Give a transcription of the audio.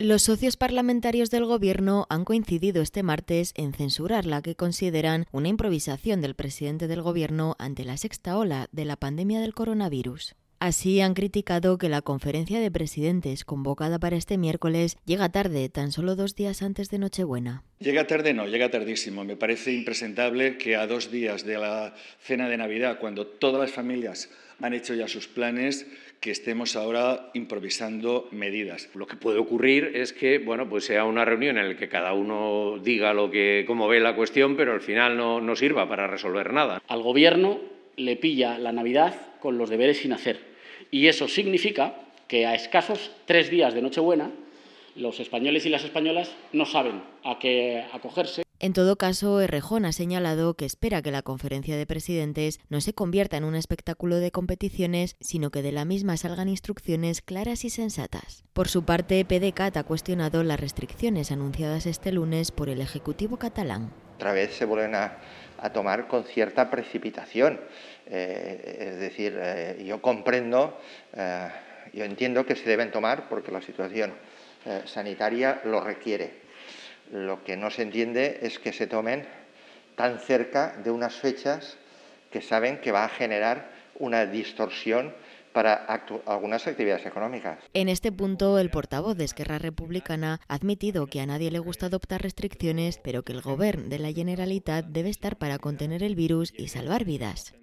Los socios parlamentarios del Gobierno han coincidido este martes en censurar la que consideran una improvisación del presidente del Gobierno ante la sexta ola de la pandemia del coronavirus. Así han criticado que la conferencia de presidentes convocada para este miércoles llega tarde, tan solo dos días antes de Nochebuena. Llega tarde, no, llega tardísimo. Me parece impresentable que a dos días de la cena de Navidad, cuando todas las familias han hecho ya sus planes, que estemos ahora improvisando medidas. Lo que puede ocurrir es que, bueno, pues sea una reunión en la que cada uno diga lo que, cómo ve la cuestión, pero al final no, no sirva para resolver nada. Al gobierno le pilla la Navidad con los deberes sin hacer. Y eso significa que a escasos tres días de Nochebuena, los españoles y las españolas no saben a qué acogerse. En todo caso, Errejón ha señalado que espera que la conferencia de presidentes no se convierta en un espectáculo de competiciones, sino que de la misma salgan instrucciones claras y sensatas. Por su parte, PDCAT ha cuestionado las restricciones anunciadas este lunes por el Ejecutivo catalán otra vez se vuelven a, tomar con cierta precipitación. Eh, es decir, eh, yo comprendo, eh, yo entiendo que se deben tomar porque la situación sanitaria lo requiere. Lo que no se entiende es que se tomen tan cerca de unas fechas que saben que va a generar una distorsión para algunas actividades económicas. En este punto, el portavoz de Esquerra Republicana ha admitido que a nadie le gusta adoptar restricciones, pero que el gobierno de la Generalitat debe estar para contener el virus y salvar vidas.